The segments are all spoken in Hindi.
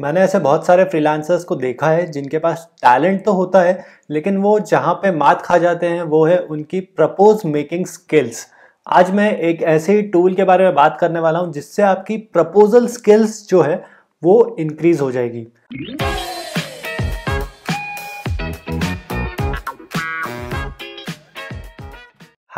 मैंने ऐसे बहुत सारे फ्रीलांसर्स को देखा है जिनके पास टैलेंट तो होता है लेकिन वो जहाँ पे मात खा जाते हैं वो है उनकी प्रपोज मेकिंग स्किल्स आज मैं एक ऐसे ही टूल के बारे में बात करने वाला हूँ जिससे आपकी प्रपोजल स्किल्स जो है वो इंक्रीज हो जाएगी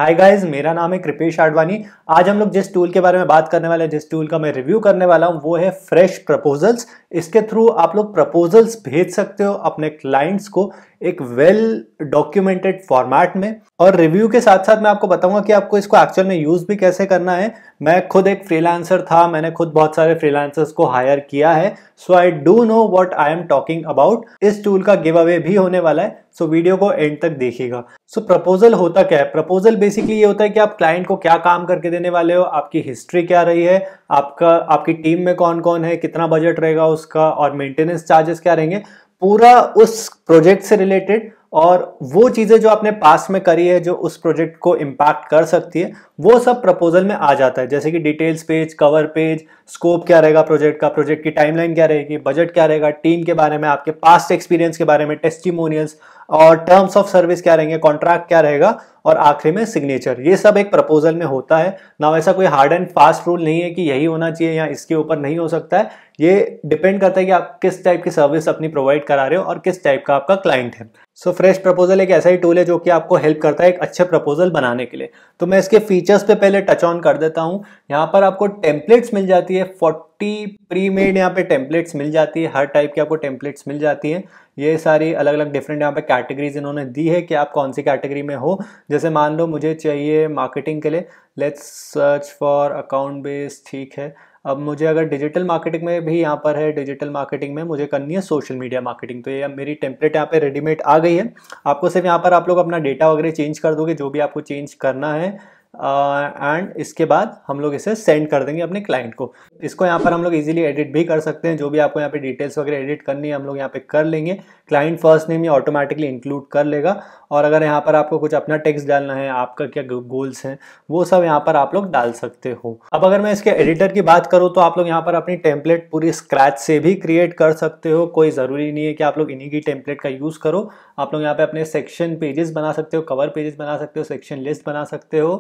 हाय गाइस मेरा नाम है कृपेश आडवाणी आज हम लोग जिस टूल के बारे में बात करने वाले हैं जिस टूल का मैं रिव्यू करने वाला हूं वो है फ्रेश प्रपोजल्स इसके थ्रू आप लोग प्रपोजल्स भेज सकते हो अपने क्लाइंट्स को एक वेल डॉक्यूमेंटेड फॉर्मेट में और रिव्यू के साथ साथ मैं आपको बताऊंगा कि आपको इसको एक्चुअल में यूज़ भी कैसे करना है मैं खुद एक फ्रीलांसर था मैंने खुद बहुत सारे फ्रीलांसर्स को हायर किया है so I do know what I am talking about इस टूल का गिव अवे भी होने वाला है सो so, वीडियो को एंड तक देखिएगा सो so, प्रपोजल होता क्या है प्रपोजल बेसिकली ये होता है कि आप क्लाइंट को क्या काम करके देने वाले हो आपकी हिस्ट्री क्या रही है आपका आपकी टीम में कौन कौन है कितना बजट रहेगा उसका और मेंटेनेंस चार्जेस क्या रहेंगे पूरा उस प्रोजेक्ट से रिलेटेड और वो चीज़ें जो आपने पास में करी है जो उस प्रोजेक्ट को इम्पैक्ट कर सकती है वो सब प्रपोजल में आ जाता है जैसे कि details page cover page scope क्या रहेगा प्रोजेक्ट का प्रोजेक्ट की टाइमलाइन क्या रहेगी बजट क्या रहेगा टीम के बारे में आपके पास्ट एक्सपीरियंस के बारे में टेस्टिमोनियल्स और टर्म्स ऑफ सर्विस क्या रहेंगे कॉन्ट्रैक्ट क्या रहेगा और आखिरी में सिग्नेचर ये सब एक प्रपोजल में होता है ना ऐसा कोई हार्ड एंड फास्ट रूल नहीं है कि यही होना चाहिए या इसके ऊपर नहीं हो सकता है ये डिपेंड करता है कि आप किस टाइप की सर्विस अपनी प्रोवाइड करा रहे हो और किस टाइप का आपका क्लाइंट है सो फ्रेश प्रपोजल एक ऐसा ही टूल है जो कि आपको हेल्प करता है एक अच्छे प्रपोजल बनाने के लिए तो मैं इसके फीचर्स पे पहले टच ऑन कर देता हूँ यहाँ पर आपको टेम्पलेट्स मिल जाती है फोर्टी प्री मेड यहाँ पे टेम्पलेट्स मिल जाती है हर टाइप की आपको टेम्पलेट्स मिल जाती है ये सारी अलग अलग डिफरेंट यहाँ पे कैटेगरीज इन्होंने दी है कि आप कौन सी कैटेगरी में हो जैसे मान लो मुझे चाहिए मार्केटिंग के लिए let's search for account base ठीक है अब मुझे अगर डिजिटल मार्केटिंग में भी यहाँ पर है डिजिटल मार्केटिंग में मुझे करनी है सोशल मीडिया मार्केटिंग तो ये मेरी टेम्पलेट यहाँ पे रेडीमेड आ गई है आपको सिर्फ यहाँ पर आप लोग अपना डेटा वगैरह चेंज कर दोगे जो भी आपको चेंज करना है एंड uh, इसके बाद हम लोग इसे सेंड कर देंगे अपने क्लाइंट को इसको यहाँ पर हम लोग इजीली एडिट भी कर सकते हैं जो भी आपको यहाँ पे डिटेल्स वगैरह एडिट करनी है हम लोग यहाँ पे कर लेंगे क्लाइंट फर्स्ट नेम ये ऑटोमेटिकली इंक्लूड कर लेगा और अगर यहाँ पर आपको कुछ अपना टेक्स्ट डालना है आपका क्या गोल्स हैं वो सब यहाँ पर आप लोग डाल सकते हो अब अगर मैं इसके एडिटर की बात करूँ तो आप लोग यहाँ पर अपनी टेम्पलेट पूरी स्क्रैच से भी क्रिएट कर सकते हो कोई ज़रूरी नहीं है कि आप लोग इन्हीं की टेम्पलेट का यूज़ करो आप लोग यहाँ पे अपने सेक्शन पेजेस बना सकते हो कवर पेजेस बना सकते हो सेक्शन लिस्ट बना सकते हो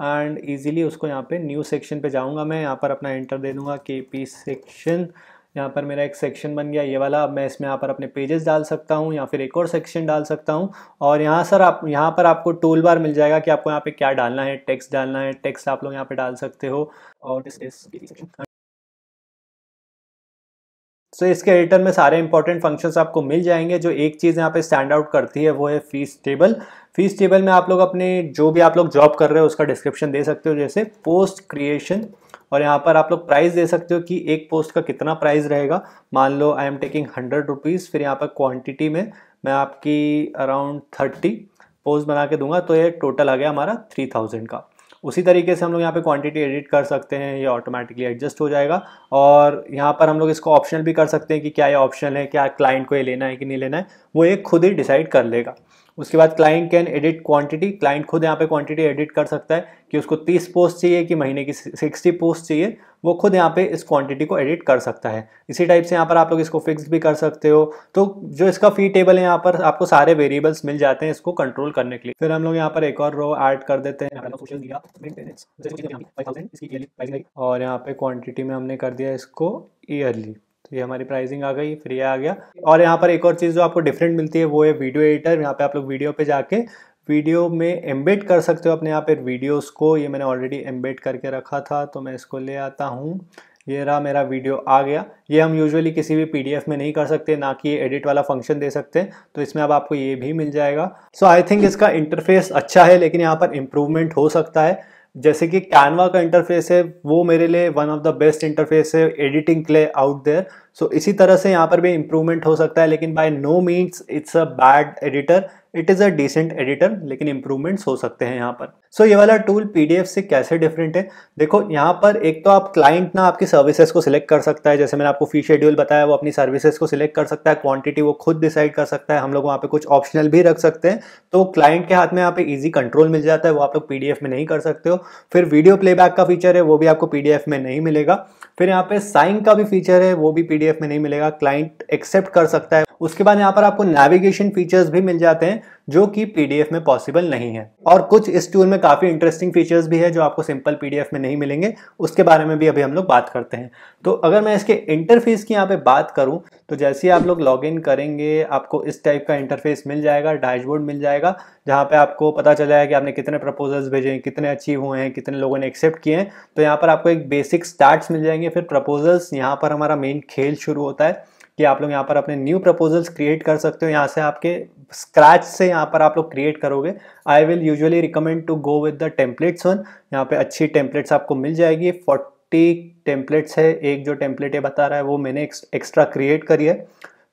एंड ईजिली उसको यहाँ पे न्यू सेक्शन पे जाऊँगा मैं यहाँ पर अपना एंटर दे दूँगा के पी सेक्शन यहाँ पर मेरा एक सेक्शन बन गया ये वाला अब मैं इसमें यहाँ पर अपने पेजेस डाल सकता हूँ या फिर एक और सेक्शन डाल सकता हूँ और यहाँ सर आप यहाँ पर आपको टूल बार मिल जाएगा कि आपको यहाँ पे क्या डालना है टेक्स्ट डालना है टेक्स्ट आप लोग यहाँ पे डाल सकते हो और सो so, इसके एडिटर में सारे इंपॉर्टेंट फंक्शंस आपको मिल जाएंगे जो एक चीज़ यहाँ पे स्टैंड आउट करती है वो है फीस टेबल फीस टेबल में आप लोग अपने जो भी आप लोग जॉब कर रहे हो उसका डिस्क्रिप्शन दे सकते हो जैसे पोस्ट क्रिएशन और यहाँ पर आप लोग प्राइस दे सकते हो कि एक पोस्ट का कितना प्राइस रहेगा मान लो I am taking hundred rupees फिर यहाँ पर क्वांटिटी में मैं आपकी अराउंड थर्टी पोस्ट बना के दूंगा तो ये टोटल आ गया हमारा थ्री थाउजेंड का उसी तरीके से हम लोग यहाँ पे क्वांटिटी एडिट कर सकते हैं ये ऑटोमेटिकली एडजस्ट हो जाएगा और यहाँ पर हम लोग इसको ऑप्शनल भी कर सकते हैं कि क्या ये ऑप्शन है क्या क्लाइंट को ये लेना है कि नहीं लेना है वो ये खुद ही डिसाइड कर लेगा उसके बाद client can edit quantity client खुद यहाँ पे क्वांटिटी एडिट कर सकता है कि उसको 30 पोस्ट चाहिए कि महीने की 60 पोस्ट चाहिए वो खुद यहाँ पे इस क्वांटिटी को एडिट कर सकता है इसी टाइप से यहाँ पर आप लोग इसको फिक्स भी कर सकते हो तो जो इसका फी टेबल है यहाँ पर आपको सारे वेरिएबल्स मिल जाते हैं इसको कंट्रोल करने के लिए फिर हम लोग यहाँ पर एक और रो एड कर देते हैं और यहाँ पे क्वान्टिटी में हमने कर दिया इसको ईयरली ये हमारी प्राइसिंग आ गई फ्री आ गया और यहाँ पर एक और चीज़ जो आपको डिफरेंट मिलती है वो है वीडियो एडिटर यहाँ पे आप लोग वीडियो पे जाके वीडियो में एम्बेड कर सकते हो अपने यहाँ पे वीडियोस को ये मैंने ऑलरेडी एम्बेड करके रखा था तो मैं इसको ले आता हूँ ये रहा मेरा वीडियो आ गया ये हम यूजुअली किसी भी पीडीएफ में नहीं कर सकते ना कि ये एडिट वाला फंक्शन दे सकते तो इसमें अब आपको ये भी मिल जाएगा सो आई थिंक इसका इंटरफेस अच्छा है लेकिन यहाँ पर इम्प्रूवमेंट हो सकता है जैसे कि कैनवा का इंटरफेस है वो मेरे लिए one of the best interface है एडिटिंग के लिए आउट देयर सो so, इसी तरह से यहाँ पर भी इम्प्रूवमेंट हो सकता है लेकिन by no means it's a bad editor it is a decent editor लेकिन इम्प्रूवमेंट्स हो सकते हैं यहाँ पर सो so, ये वाला टूल पीडीएफ से कैसे डिफरेंट है देखो यहाँ पर एक तो आप क्लाइंट ना आपकी सर्विसेज को सिलेक्ट कर सकता है जैसे मैंने आपको फी शेड्यूल बताया वो अपनी सर्विसेज को सिलेक्ट कर सकता है क्वांटिटी वो खुद डिसाइड कर सकता है हम लोग वहाँ पे कुछ ऑप्शनल भी रख सकते हैं तो क्लाइंट के हाथ में यहाँ पे ईजी कंट्रोल मिल जाता है वो आप लोग पी में नहीं कर सकते हो फिर वीडियो प्लेबैक का फीचर है वो भी आपको पी में नहीं मिलेगा फिर यहाँ पे साइन का भी फीचर है वो भी पी पीडीएफ में नहीं मिलेगा क्लाइंट एक्सेप्ट कर सकता है उसके बाद यहाँ पर आपको नेविगेशन फीचर्स भी मिल जाते हैं जो कि पीडीएफ में पॉसिबल नहीं है और कुछ इस टूल में काफ़ी इंटरेस्टिंग फीचर्स भी है जो आपको सिंपल पीडीएफ में नहीं मिलेंगे उसके बारे में भी अभी हम लोग बात करते हैं तो अगर मैं इसके इंटरफेस की यहाँ पे बात करूँ तो जैसे ही आप लोग लॉग करेंगे आपको इस टाइप का इंटरफेस मिल जाएगा डैशबोर्ड मिल जाएगा जहाँ पर आपको पता चला है कि आपने कितने प्रपोजल्स भेजे हैं कितने अचीव हुए हैं कितने लोगों ने एक्सेप्ट किए हैं तो यहाँ पर आपको एक बेसिक स्टार्ट मिल जाएंगे फिर प्रपोजल्स यहाँ पर हमारा मेन खेल शुरू होता है कि आप लोग यहाँ पर अपने न्यू प्रपोजल्स क्रिएट कर सकते हो यहाँ से आपके स्क्रैच से यहाँ पर आप लोग क्रिएट करोगे I will usually recommend to go with the templates one यहाँ पे अच्छी टेम्पलेट्स आपको मिल जाएगी फोर्टी टेम्पलेट्स है एक जो टेम्पलेट ये बता रहा है वो मैंने एक्स्ट्रा क्रिएट करी है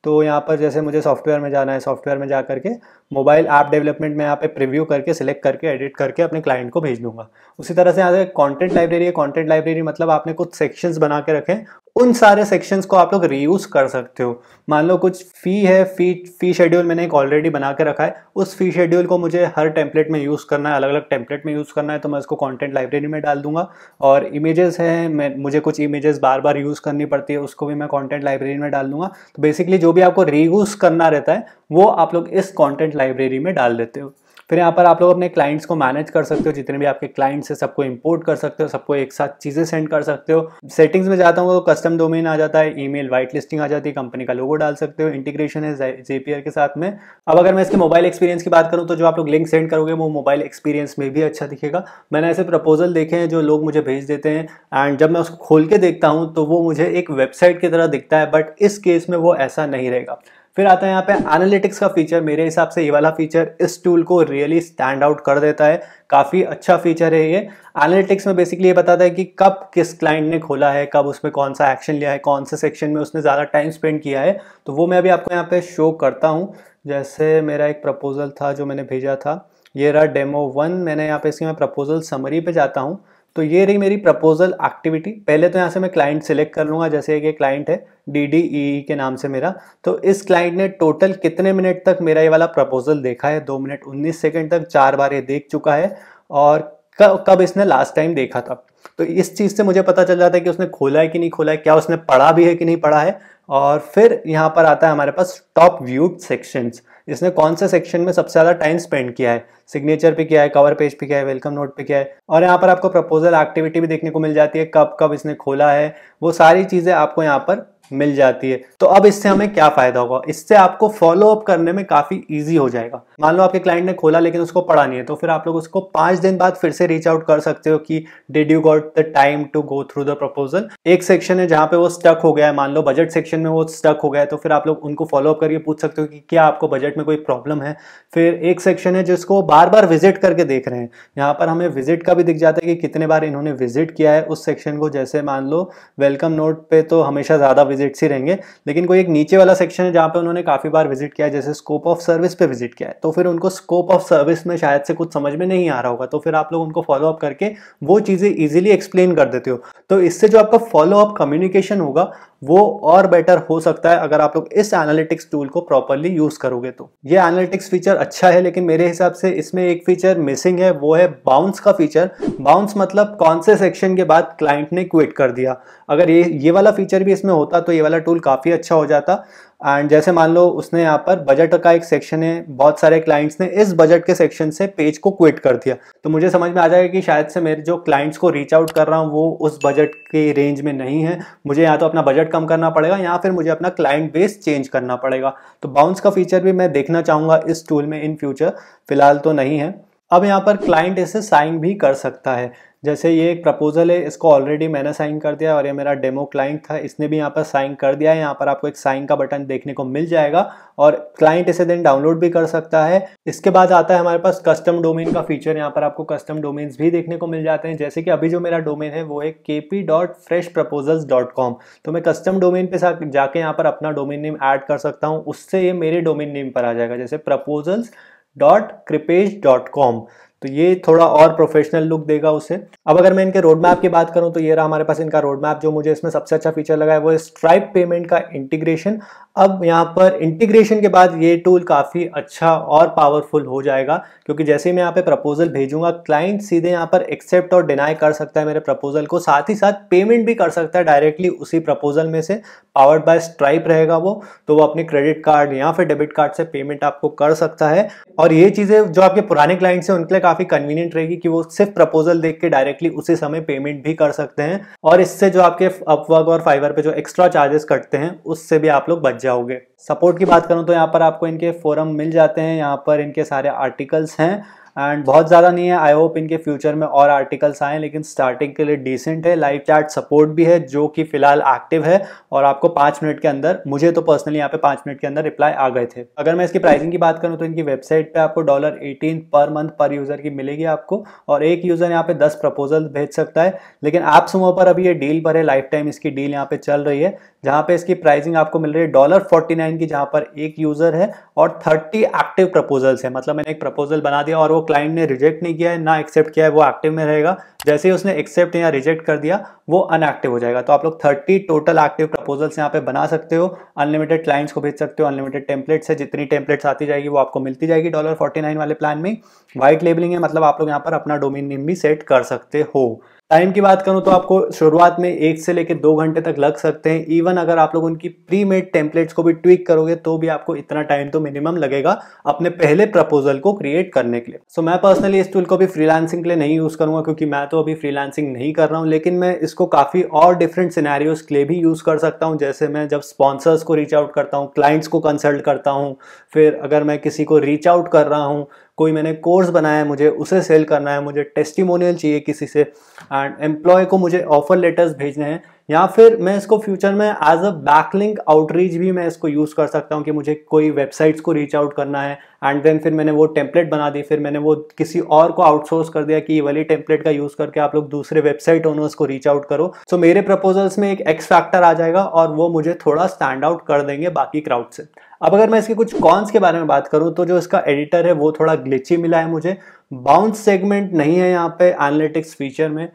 तो यहाँ पर जैसे मुझे सॉफ्टवेयर में जाना है सॉफ्टवेयर में जा करके मोबाइल ऐप डेवलपमेंट में यहाँ पे प्रीव्यू करके सिलेक्ट करके एडिट करके अपने क्लाइंट को भेज दूंगा उसी तरह से यहाँ से कंटेंट लाइब्रेरी है कंटेंट लाइब्रेरी मतलब आपने कुछ सेक्शंस बना के रखें उन सारे सेक्शंस को आप लोग रीयूज़ कर सकते हो मान लो कुछ फ़ी है फ़ी फ़ी शेड्यूल मैंने एक ऑलरेडी बना के रखा है उस फ़ी शेड्यूल को मुझे हर टेम्पलेट में यूज़ करना है अलग अलग टेम्पलेट में यूज़ करना है तो मैं इसको कंटेंट लाइब्रेरी में डाल दूंगा और इमेजेस हैं मैं मुझे कुछ इमेजेस बार बार यूज़ करनी पड़ती है उसको भी मैं कॉन्टेंट लाइब्रेरी में डाल दूंगा तो बेसिकली जो भी आपको रीयूज़ करना रहता है वो आप लोग इस कॉन्टेंट लाइब्रेरी में डाल देते हो फिर यहाँ पर आप लोग अपने क्लाइंट्स को मैनेज कर सकते हो जितने भी आपके क्लाइंट्स है सबको इंपोर्ट कर सकते हो सबको एक साथ चीज़ें सेंड कर सकते हो सेटिंग्स में जाता हूँ तो कस्टम डोमेन आ जाता है ईमेल वाइट लिस्टिंग आ जाती है कंपनी का लोगो डाल सकते हो इंटीग्रेशन है जेपीआर के साथ में अब अगर मैं इसके मोबाइल एक्सपीरियंस की बात करूँ तो जो आप लोग लिंक सेंड करोगे वो मोबाइल एक्सपीरियंस में भी अच्छा दिखेगा मैंने ऐसे प्रपोजल देखे हैं जो लोग मुझे भेज देते हैं एंड जब मैं उसको खोल के देखता हूँ तो वो मुझे एक वेबसाइट की तरह दिखता है बट इस केस में वो ऐसा नहीं रहेगा फिर आता है यहाँ पे एनालिटिक्स का फीचर मेरे हिसाब से ये वाला फीचर इस टूल को रियली स्टैंड आउट कर देता है काफ़ी अच्छा फीचर है ये एनालिटिक्स में बेसिकली ये बताता है कि कब किस क्लाइंट ने खोला है कब उसमें कौन सा एक्शन लिया है कौन से सेक्शन में उसने ज़्यादा टाइम स्पेंड किया है तो वो मैं अभी आपको यहाँ पर शो करता हूँ जैसे मेरा एक प्रपोजल था जो मैंने भेजा था ये रहा डेमो वन मैंने यहाँ पे इसकी मैं प्रपोजल समरी पे जाता हूँ तो ये रही मेरी प्रपोजल एक्टिविटी पहले तो यहाँ से मैं क्लाइंट सेलेक्ट कर लूँगा जैसे कि क्लाइंट है डी डी ई के नाम से मेरा तो इस क्लाइंट ने टोटल कितने मिनट तक मेरा ये वाला प्रपोजल देखा है दो मिनट उन्नीस सेकेंड तक चार बार ये देख चुका है और कब इसने लास्ट टाइम देखा था तो इस चीज़ से मुझे पता चल जाता है कि उसने खोला है कि नहीं खोला है क्या उसने पढ़ा भी है कि नहीं पढ़ा है और फिर यहाँ पर आता है हमारे पास टॉप व्यूड सेक्शंस इसने कौन से सेक्शन में सबसे ज़्यादा टाइम स्पेंड किया है सिग्नेचर पे किया है कवर पेज पे किया है वेलकम नोट पे किया है और यहाँ पर आपको प्रपोजल एक्टिविटी भी देखने को मिल जाती है कब कब इसने खोला है वो सारी चीज़ें आपको यहाँ पर मिल जाती है तो अब इससे हमें क्या फायदा होगा इससे आपको फॉलो अप करने में काफी ईजी हो जाएगा मान लो आपके क्लाइंट ने खोला लेकिन उसको पढ़ा नहीं है तो फिर आप लोग उसको पांच दिन बाद फिर से रीच आउट कर सकते हो कि did you got the time to go through the proposal एक सेक्शन है जहां पे वो स्टक हो गया है मान लो बजट सेक्शन में वो स्टक हो गया है तो फिर आप लोग उनको फॉलो अप करके पूछ सकते हो कि क्या आपको बजट में कोई प्रॉब्लम है फिर एक सेक्शन है जिसको बार बार विजिट करके देख रहे हैं यहाँ पर हमें विजिट का भी दिख जाता है कि कितने बार इन्होंने विजिट किया है उस सेक्शन को जैसे मान लो वेलकम नोट पे तो हमेशा ज्यादा विजिट विजिट्स ही रहेंगे लेकिन कोई एक नीचे वाला सेक्शन है जहाँ पे उन्होंने काफ़ी बार विजिट किया है जैसे स्कोप ऑफ सर्विस पे विजिट किया है तो फिर उनको स्कोप ऑफ सर्विस में शायद से कुछ समझ में नहीं आ रहा होगा तो फिर आप लोग उनको फॉलोअप करके वो चीज़ें ईजिली एक्सप्लेन कर देते हो तो इससे जो आपका फॉलोअप कम्युनिकेशन होगा वो और बेटर हो सकता है अगर आप लोग इस एनालिटिक्स टूल को प्रॉपरली यूज करोगे तो ये एनालिटिक्स फीचर अच्छा है लेकिन मेरे हिसाब से इसमें एक फीचर मिसिंग है वो है बाउंस का फीचर बाउंस मतलब कौन से सेक्शन के बाद क्लाइंट ने क्विट कर दिया अगर ये ये वाला फीचर भी इसमें होता तो ये वाला टूल काफ़ी अच्छा हो जाता एंड जैसे मान लो उसने यहाँ पर बजट का एक सेक्शन है बहुत सारे क्लाइंट्स ने इस बजट के सेक्शन से पेज को क्विट कर दिया तो मुझे समझ में आ जाएगा कि शायद से मेरे जो क्लाइंट्स को रीच आउट कर रहा हूँ वो उस बजट के रेंज में नहीं है मुझे या तो अपना बजट कम करना पड़ेगा या फिर मुझे अपना क्लाइंट बेस चेंज करना पड़ेगा तो बाउंस का फीचर भी मैं देखना चाहूँगा इस टूल में इन फ्यूचर फिलहाल तो नहीं है अब यहाँ पर क्लाइंट इसे साइन भी कर सकता है जैसे ये एक प्रपोजल है इसको ऑलरेडी मैंने साइन कर दिया और ये मेरा डेमो क्लाइंट था इसने भी यहाँ पर साइन कर दिया है यहाँ पर आपको एक साइन का बटन देखने को मिल जाएगा और क्लाइंट इसे देन डाउनलोड भी कर सकता है इसके बाद आता है हमारे पास कस्टम डोमेन का फीचर यहाँ पर आपको कस्टम डोमेन्स भी देखने को मिल जाते हैं जैसे कि अभी जो मेरा डोमेन है वो है K P dot dot Fresh Proposals com तो मैं कस्टम डोमेन पे जाके यहाँ पर अपना डोमेन नेम ऐड कर सकता हूँ उससे ये मेरे डोमेन नेम पर आ जाएगा जैसे proposals dot Krupesh dot com तो ये थोड़ा और प्रोफेशनल लुक देगा उसे अब अगर मैं इनके रोड मैप की बात करूं तो ये रहा हमारे पास इनका रोड मैप जो मुझे इसमें सबसे अच्छा फीचर लगा है वो स्ट्राइप पेमेंट का इंटीग्रेशन अब यहाँ पर इंटीग्रेशन के बाद ये टूल काफ़ी अच्छा और पावरफुल हो जाएगा क्योंकि जैसे ही मैं यहाँ पे प्रपोजल भेजूंगा क्लाइंट सीधे यहाँ पर एक्सेप्ट और डिनाई कर सकता है मेरे प्रपोजल को साथ ही साथ पेमेंट भी कर सकता है डायरेक्टली उसी प्रपोजल में से पावर्ड बाय स्ट्राइप रहेगा वो तो वो अपने क्रेडिट कार्ड या फिर डेबिट कार्ड से पेमेंट आपको कर सकता है और ये चीज़ें जो आपके पुराने क्लाइंट्स हैं उनके लिए काफ़ी कन्वीनियंट रहेगी कि वो सिर्फ प्रपोजल देख के डायरेक्टली उसी समय पेमेंट भी कर सकते हैं और इससे जो आपके अपवर्क और फाइवर पर जो एक्स्ट्रा चार्जेस कटते हैं उससे भी आप लोग बच जाओगे सपोर्ट की बात करूँ तो यहाँ पर आपको इनके फोरम मिल जाते हैं यहाँ पर इनके सारे आर्टिकल्स हैं एंड बहुत ज़्यादा नहीं है आई होप इनके फ्यूचर में और आर्टिकल्स आए लेकिन स्टार्टिंग के लिए डिसेंट है लाइव चैट सपोर्ट भी है जो कि फिलहाल एक्टिव है और आपको पाँच मिनट के अंदर मुझे तो पर्सनली यहाँ पे पाँच मिनट के अंदर रिप्लाई आ गए थे अगर मैं इसकी प्राइसिंग की बात करूँ तो इनकी वेबसाइट पर आपको dollar eighteen per month per user की मिलेगी आपको और एक यूज़र यहाँ पे दस प्रपोजल भेज सकता है लेकिन आप सुमो पर अभी ये डील पर है लाइफ टाइम इसकी डील यहाँ पे चल रही है जहाँ पे इसकी प्राइसिंग आपको मिल रही है डॉलर फोर्टी नाइन की जहाँ पर एक यूज़र है और थर्टी एक्टिव प्रपोजल्स है मतलब मैंने एक प्रपोजल बना दिया और वो क्लाइंट ने रिजेक्ट नहीं किया है ना एक्सेप्ट किया है वो एक्टिव में रहेगा जैसे ही उसने एक्सेप्ट या रिजेक्ट कर दिया वो अनएक्टिव हो जाएगा तो आप लोग 30 टोटल एक्टिव प्रपोजल्स यहाँ पे बना सकते हो अनलिमिटेड क्लाइंट्स को भेज सकते हो अनलिमिटेड टेम्पलेट्स है जितनी टेम्पलेट्स आती जाएगी वो आपको मिलती जाएगी डॉलर फोर्टी वाले प्लान में व्हाइट लेबलिंग है मतलब आप लोग यहाँ पर अपना डोमिन नेम भी सेट कर सकते हो टाइम की बात करूं तो आपको शुरुआत में एक से लेकर दो घंटे तक लग सकते हैं इवन अगर आप लोग उनकी प्री मेड टेम्पलेट्स को भी ट्विक करोगे तो भी आपको इतना टाइम तो मिनिमम लगेगा अपने पहले प्रपोजल को क्रिएट करने के लिए सो so, मैं पर्सनली इस टूल को भी फ्रीलांसिंग के लिए नहीं यूज़ करूंगा क्योंकि मैं तो अभी फ्रीलांसिंग नहीं कर रहा हूँ लेकिन मैं इसको काफ़ी और डिफरेंट सिनारियोज के लिए भी यूज़ कर सकता हूँ जैसे मैं जब स्पॉन्सर्स को रीच आउट करता हूँ क्लाइंट्स को कंसल्ट करता हूँ फिर अगर मैं किसी को रीच आउट कर रहा हूँ कोई मैंने कोर्स बनाया है मुझे उसे सेल करना है मुझे टेस्टिमोनियल चाहिए किसी से एंड एम्प्लॉय को मुझे ऑफर लेटर्स भेजने हैं या फिर मैं इसको फ्यूचर में एज अ बैकलिंक आउटरीच भी मैं इसको यूज़ कर सकता हूँ कि मुझे कोई वेबसाइट्स को रीच आउट करना है एंड देन फिर मैंने वो टेम्पलेट बना दी फिर मैंने वो किसी और को आउटसोर्स कर दिया कि ये वाली टेम्पलेट का यूज़ करके आप लोग दूसरे वेबसाइट ओनर्स को रीच आउट करो सो so, मेरे प्रपोजल्स में एक एक्स फैक्टर आ जाएगा और वो मुझे थोड़ा स्टैंड आउट कर देंगे बाकी क्राउड से अब अगर मैं इसके कुछ कॉन्स के बारे में बात करूं तो जो इसका एडिटर है वो थोड़ा ग्लिची मिला है मुझे बाउंस सेगमेंट नहीं है यहाँ पे एनालिटिक्स फीचर में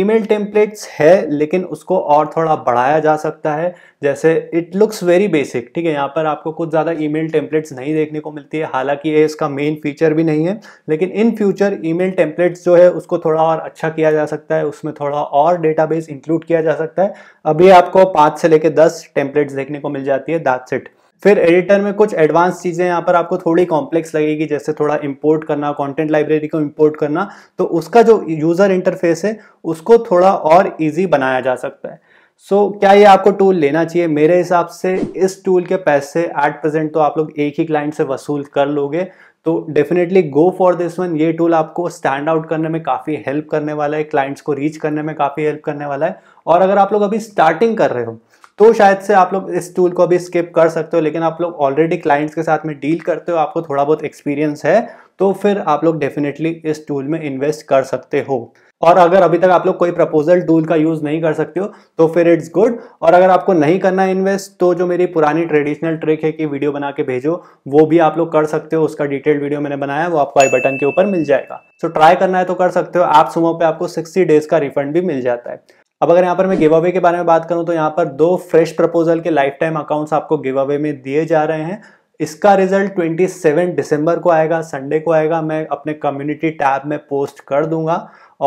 ईमेल टेम्पलेट्स है लेकिन उसको और थोड़ा बढ़ाया जा सकता है जैसे इट लुक्स वेरी बेसिक ठीक है यहाँ पर आपको कुछ ज़्यादा ईमेल टेम्पलेट्स नहीं देखने को मिलती है हालांकि ये इसका मेन फीचर भी नहीं है लेकिन इन फ्यूचर ईमेल टेम्पलेट्स जो है उसको थोड़ा और अच्छा किया जा सकता है उसमें थोड़ा और डेटाबेस इंक्लूड किया जा सकता है अभी आपको पाँच से लेकर दस टेम्पलेट्स देखने को मिल जाती है दैट्स इट फिर एडिटर में कुछ एडवांस चीज़ें यहाँ पर आपको थोड़ी कॉम्प्लेक्स लगेगी जैसे थोड़ा इंपोर्ट करना कंटेंट लाइब्रेरी को इंपोर्ट करना तो उसका जो यूज़र इंटरफेस है उसको थोड़ा और इजी बनाया जा सकता है सो so, क्या ये आपको टूल लेना चाहिए मेरे हिसाब से इस टूल के पैसे एट प्रेजेंट तो आप लोग एक ही क्लाइंट से वसूल कर लोगे तो definitely go for this one ये टूल आपको स्टैंड आउट करने में काफ़ी हेल्प करने वाला है क्लाइंट्स को रीच करने में काफ़ी हेल्प करने वाला है और अगर आप लोग अभी स्टार्टिंग कर रहे हो तो शायद से आप लोग इस टूल को भी स्किप कर सकते हो लेकिन आप लोग ऑलरेडी क्लाइंट्स के साथ में डील करते हो आपको थोड़ा बहुत एक्सपीरियंस है तो फिर आप लोग डेफिनेटली इस टूल में इन्वेस्ट कर सकते हो और अगर अभी तक आप लोग कोई प्रपोजल टूल का यूज़ नहीं कर सकते हो तो फिर इट्स गुड और अगर आपको नहीं करना है इन्वेस्ट तो जो मेरी पुरानी ट्रेडिशनल ट्रिक है कि वीडियो बना के भेजो वो भी आप लोग कर सकते हो उसका डिटेल्ड वीडियो मैंने बनाया वो आपको आई बटन के ऊपर मिल जाएगा सो so, ट्राई करना है तो कर सकते हो आप सुमो पे आपको सिक्सटी डेज का रिफंड भी मिल जाता है अब अगर यहाँ पर मैं गिव अवे के बारे में बात करूँ तो यहाँ पर दो फ्रेश प्रपोजल के लाइफ टाइम अकाउंट्स आपको गिव अवे में दिए जा रहे हैं इसका रिजल्ट 27 दिसंबर को आएगा संडे को आएगा मैं अपने कम्युनिटी टैब में पोस्ट कर दूंगा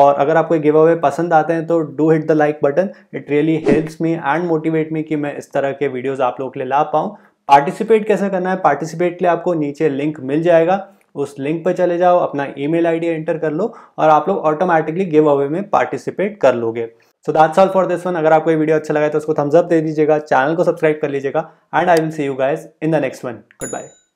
और अगर आपको गिव अवे पसंद आते हैं तो do hit the like button it really helps me and motivate me कि मैं इस तरह के वीडियोस आप लोगों के लिए ला पाऊँ पार्टिसिपेट कैसे करना है पार्टिसिपेट के लिए आपको नीचे लिंक मिल जाएगा उस लिंक पर चले जाओ अपना ईमेल आईडी एंटर कर लो और आप लोग ऑटोमेटिकली गिव अवे में पार्टिसिपेट कर लोगे so that's all for this one अगर आपको ये वीडियो अच्छा लगा तो उसको थम्सअप दे दीजिएगा चैनल को सब्सक्राइब कर लीजिएगा and I will see you guys in the next one good bye